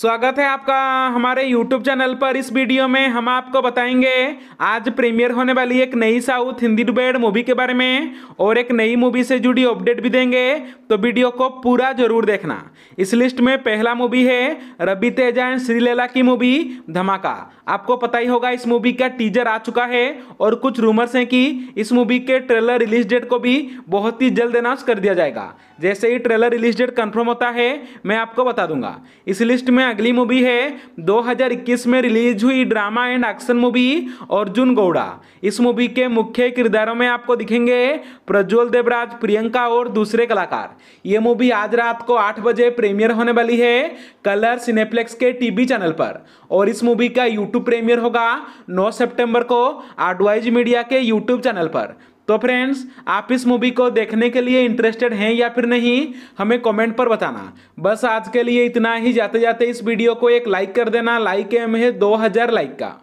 स्वागत है आपका हमारे YouTube चैनल पर इस वीडियो में हम आपको बताएंगे आज प्रीमियर होने वाली एक नई साउथ हिंदी डुबेड मूवी के बारे में और एक नई मूवी से जुड़ी अपडेट भी देंगे तो वीडियो को पूरा जरूर देखना इस लिस्ट में पहला मूवी है रबी तेजा एंड श्रीलेला की मूवी धमाका आपको पता ही होगा इस मूवी का टीजर आ चुका है और कुछ रूमर्स हैं कि इस मूवी के ट्रेलर रिलीज डेट को भी बहुत ही जल्द अनाउंस कर दिया जाएगा जैसे ही ट्रेलर रिलीज डेट कंफर्म होता है मैं आपको बता दूंगा इस लिस्ट में अगली मूवी है 2021 में रिलीज हुई drama and action movie Arjun Gowda इस मूवी के मुख्य किरदारों में आपको दिखेंगे प्रज्वल देवराज प्रियंका और दूसरे कलाकार ये मूवी आज रात को आठ बजे प्रीमियर होने वाली है कलर सिनेप्लेक्स के टीवी चैनल पर और इस मूवी का यूट्यूब प्रीमियर होगा 9 सितंबर को आडवाइज मीडिया के यूट्यूब चैनल पर तो फ्रेंड्स आप इस मूवी को देखने के लिए इंटरेस्टेड हैं या फिर नहीं हमें कमेंट पर बताना बस आज के लिए इतना ही जाते जाते इस वीडियो को एक लाइक कर देना लाइक एम है दो लाइक का